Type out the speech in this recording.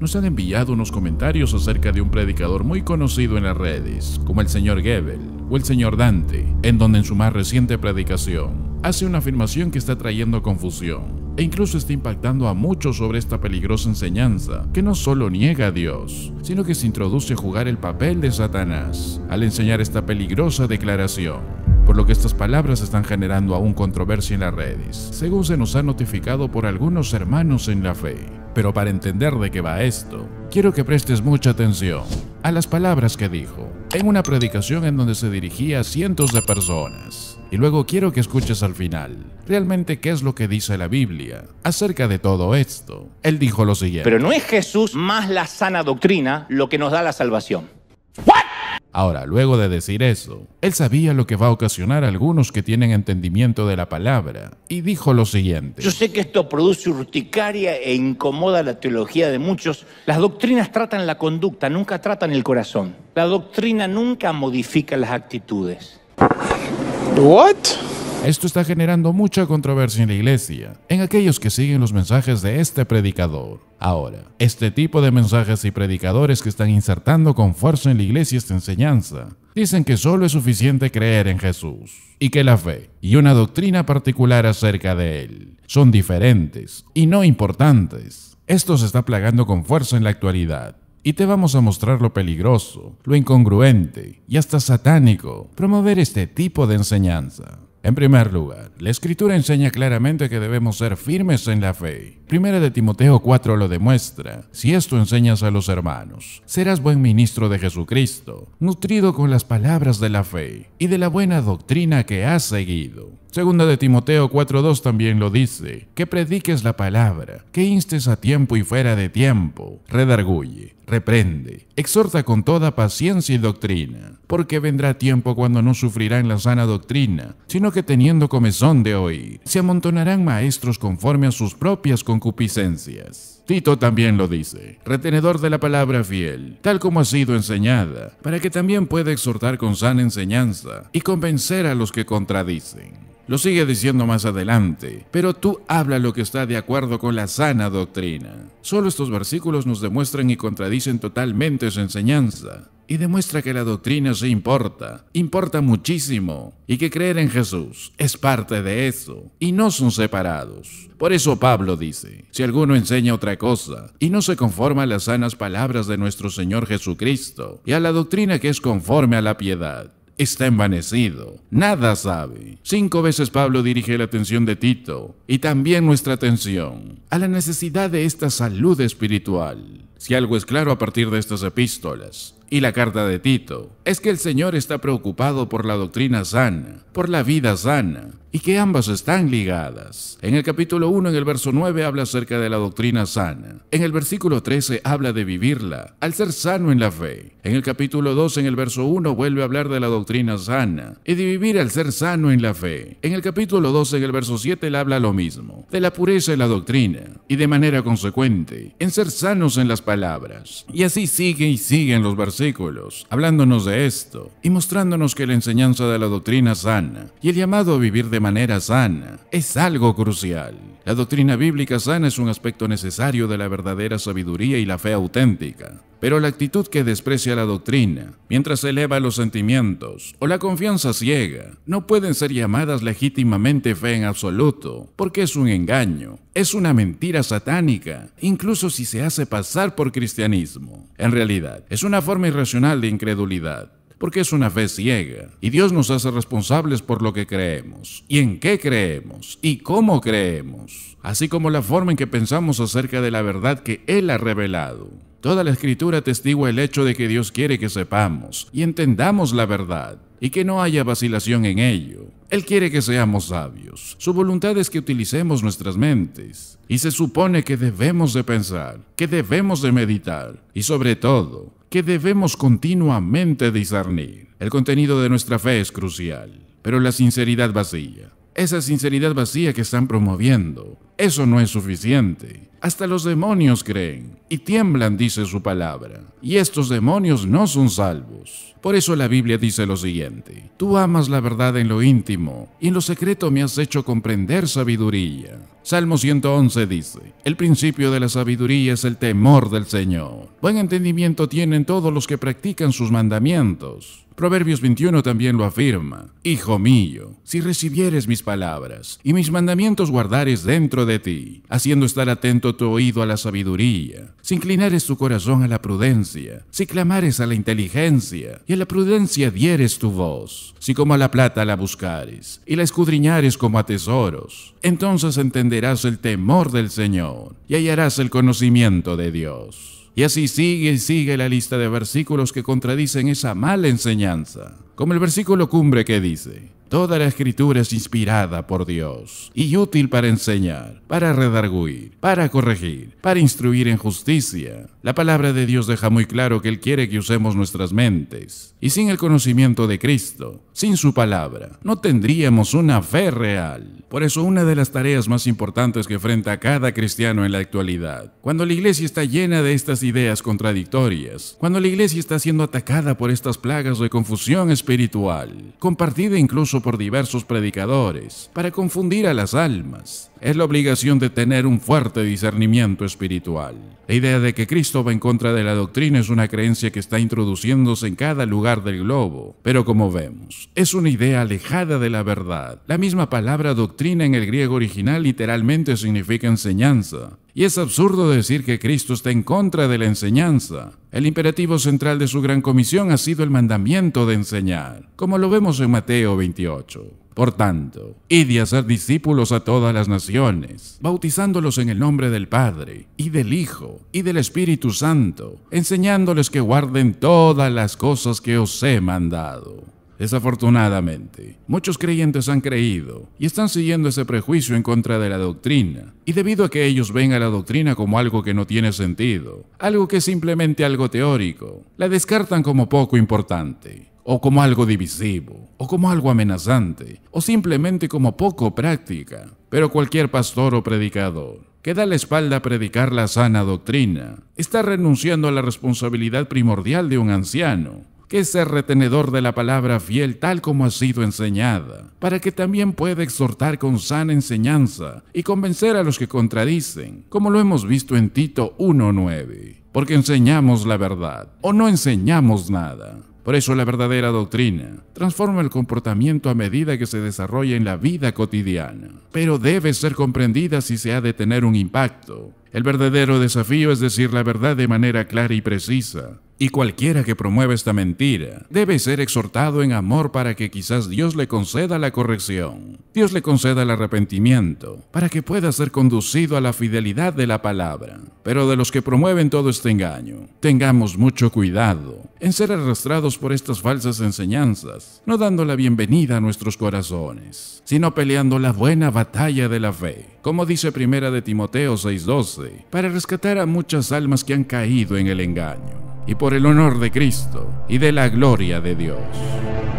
nos han enviado unos comentarios acerca de un predicador muy conocido en las redes, como el señor Gebel o el señor Dante, en donde en su más reciente predicación hace una afirmación que está trayendo confusión e incluso está impactando a muchos sobre esta peligrosa enseñanza, que no solo niega a Dios, sino que se introduce a jugar el papel de Satanás al enseñar esta peligrosa declaración por lo que estas palabras están generando aún controversia en las redes, según se nos ha notificado por algunos hermanos en la fe pero para entender de qué va esto, quiero que prestes mucha atención a las palabras que dijo en una predicación en donde se dirigía a cientos de personas. Y luego quiero que escuches al final realmente qué es lo que dice la Biblia acerca de todo esto. Él dijo lo siguiente. Pero no es Jesús más la sana doctrina lo que nos da la salvación. ¿What? Ahora, luego de decir eso, él sabía lo que va a ocasionar a algunos que tienen entendimiento de la palabra, y dijo lo siguiente. Yo sé que esto produce urticaria e incomoda la teología de muchos. Las doctrinas tratan la conducta, nunca tratan el corazón. La doctrina nunca modifica las actitudes. What? Esto está generando mucha controversia en la iglesia, en aquellos que siguen los mensajes de este predicador. Ahora, este tipo de mensajes y predicadores que están insertando con fuerza en la iglesia esta enseñanza, dicen que solo es suficiente creer en Jesús y que la fe y una doctrina particular acerca de él son diferentes y no importantes. Esto se está plagando con fuerza en la actualidad y te vamos a mostrar lo peligroso, lo incongruente y hasta satánico promover este tipo de enseñanza. En primer lugar, la escritura enseña claramente que debemos ser firmes en la fe. Primera de Timoteo 4 lo demuestra. Si esto enseñas a los hermanos, serás buen ministro de Jesucristo, nutrido con las palabras de la fe y de la buena doctrina que has seguido. Segunda de Timoteo 4.2 también lo dice, que prediques la palabra, que instes a tiempo y fuera de tiempo, redarguye, reprende, exhorta con toda paciencia y doctrina, porque vendrá tiempo cuando no sufrirán la sana doctrina, sino que teniendo comezón de hoy se amontonarán maestros conforme a sus propias concupiscencias. Tito también lo dice, retenedor de la palabra fiel, tal como ha sido enseñada, para que también pueda exhortar con sana enseñanza y convencer a los que contradicen. Lo sigue diciendo más adelante, pero tú habla lo que está de acuerdo con la sana doctrina. Solo estos versículos nos demuestran y contradicen totalmente su enseñanza y demuestra que la doctrina se importa, importa muchísimo, y que creer en Jesús es parte de eso, y no son separados. Por eso Pablo dice, si alguno enseña otra cosa, y no se conforma a las sanas palabras de nuestro Señor Jesucristo, y a la doctrina que es conforme a la piedad, está envanecido, nada sabe. Cinco veces Pablo dirige la atención de Tito y también nuestra atención a la necesidad de esta salud espiritual. Si algo es claro a partir de estas epístolas, y la carta de Tito es que el Señor está preocupado por la doctrina sana, por la vida sana, y que ambas están ligadas. En el capítulo 1, en el verso 9, habla acerca de la doctrina sana. En el versículo 13 habla de vivirla, al ser sano en la fe. En el capítulo 2, en el verso 1, vuelve a hablar de la doctrina sana y de vivir al ser sano en la fe. En el capítulo 2, en el verso 7, le habla lo mismo, de la pureza en la doctrina, y de manera consecuente, en ser sanos en las palabras. Y así sigue y siguen los versículos hablándonos de esto y mostrándonos que la enseñanza de la doctrina sana y el llamado a vivir de manera sana es algo crucial. La doctrina bíblica sana es un aspecto necesario de la verdadera sabiduría y la fe auténtica pero la actitud que desprecia la doctrina, mientras eleva los sentimientos o la confianza ciega, no pueden ser llamadas legítimamente fe en absoluto, porque es un engaño, es una mentira satánica, incluso si se hace pasar por cristianismo. En realidad, es una forma irracional de incredulidad porque es una fe ciega. Y Dios nos hace responsables por lo que creemos, y en qué creemos, y cómo creemos, así como la forma en que pensamos acerca de la verdad que Él ha revelado. Toda la escritura testigua el hecho de que Dios quiere que sepamos y entendamos la verdad y que no haya vacilación en ello. Él quiere que seamos sabios. Su voluntad es que utilicemos nuestras mentes. Y se supone que debemos de pensar, que debemos de meditar y sobre todo, que debemos continuamente discernir. El contenido de nuestra fe es crucial, pero la sinceridad vacía esa sinceridad vacía que están promoviendo. Eso no es suficiente. Hasta los demonios creen y tiemblan, dice su palabra. Y estos demonios no son salvos. Por eso la Biblia dice lo siguiente. Tú amas la verdad en lo íntimo y en lo secreto me has hecho comprender sabiduría. Salmo 111 dice, El principio de la sabiduría es el temor del Señor. Buen entendimiento tienen todos los que practican sus mandamientos. Proverbios 21 también lo afirma. Hijo mío, si recibieres mis palabras y mis mandamientos guardares dentro de ti, haciendo estar atento tu oído a la sabiduría, si inclinares tu corazón a la prudencia, si clamares a la inteligencia y a la prudencia dieres tu voz, si como a la plata la buscares y la escudriñares como a tesoros, entonces entenderás el temor del Señor y hallarás el conocimiento de Dios. Y así sigue y sigue la lista de versículos que contradicen esa mala enseñanza, como el versículo cumbre que dice, Toda la escritura es inspirada por Dios y útil para enseñar, para redarguir, para corregir, para instruir en justicia. La palabra de Dios deja muy claro que Él quiere que usemos nuestras mentes. Y sin el conocimiento de Cristo, sin su palabra, no tendríamos una fe real. Por eso una de las tareas más importantes que enfrenta cada cristiano en la actualidad, cuando la iglesia está llena de estas ideas contradictorias, cuando la iglesia está siendo atacada por estas plagas de confusión espiritual, compartida incluso por diversos predicadores para confundir a las almas. Es la obligación de tener un fuerte discernimiento espiritual. La idea de que Cristo va en contra de la doctrina es una creencia que está introduciéndose en cada lugar del globo, pero como vemos, es una idea alejada de la verdad. La misma palabra doctrina en el griego original literalmente significa enseñanza, y es absurdo decir que Cristo está en contra de la enseñanza, el imperativo central de su gran comisión ha sido el mandamiento de enseñar, como lo vemos en Mateo 28. Por tanto, id de hacer discípulos a todas las naciones, bautizándolos en el nombre del Padre, y del Hijo, y del Espíritu Santo, enseñándoles que guarden todas las cosas que os he mandado. Desafortunadamente, muchos creyentes han creído y están siguiendo ese prejuicio en contra de la doctrina, y debido a que ellos ven a la doctrina como algo que no tiene sentido, algo que es simplemente algo teórico, la descartan como poco importante, o como algo divisivo, o como algo amenazante, o simplemente como poco práctica. Pero cualquier pastor o predicador que da la espalda a predicar la sana doctrina, está renunciando a la responsabilidad primordial de un anciano que es ser retenedor de la palabra fiel tal como ha sido enseñada, para que también pueda exhortar con sana enseñanza y convencer a los que contradicen, como lo hemos visto en Tito 1.9, porque enseñamos la verdad o no enseñamos nada. Por eso la verdadera doctrina transforma el comportamiento a medida que se desarrolla en la vida cotidiana, pero debe ser comprendida si se ha de tener un impacto. El verdadero desafío es decir la verdad de manera clara y precisa, y cualquiera que promueva esta mentira debe ser exhortado en amor para que quizás Dios le conceda la corrección, Dios le conceda el arrepentimiento, para que pueda ser conducido a la fidelidad de la palabra. Pero de los que promueven todo este engaño, tengamos mucho cuidado en ser arrastrados por estas falsas enseñanzas, no dando la bienvenida a nuestros corazones, sino peleando la buena batalla de la fe, como dice primera de Timoteo 6:12, para rescatar a muchas almas que han caído en el engaño y por el honor de Cristo y de la gloria de Dios.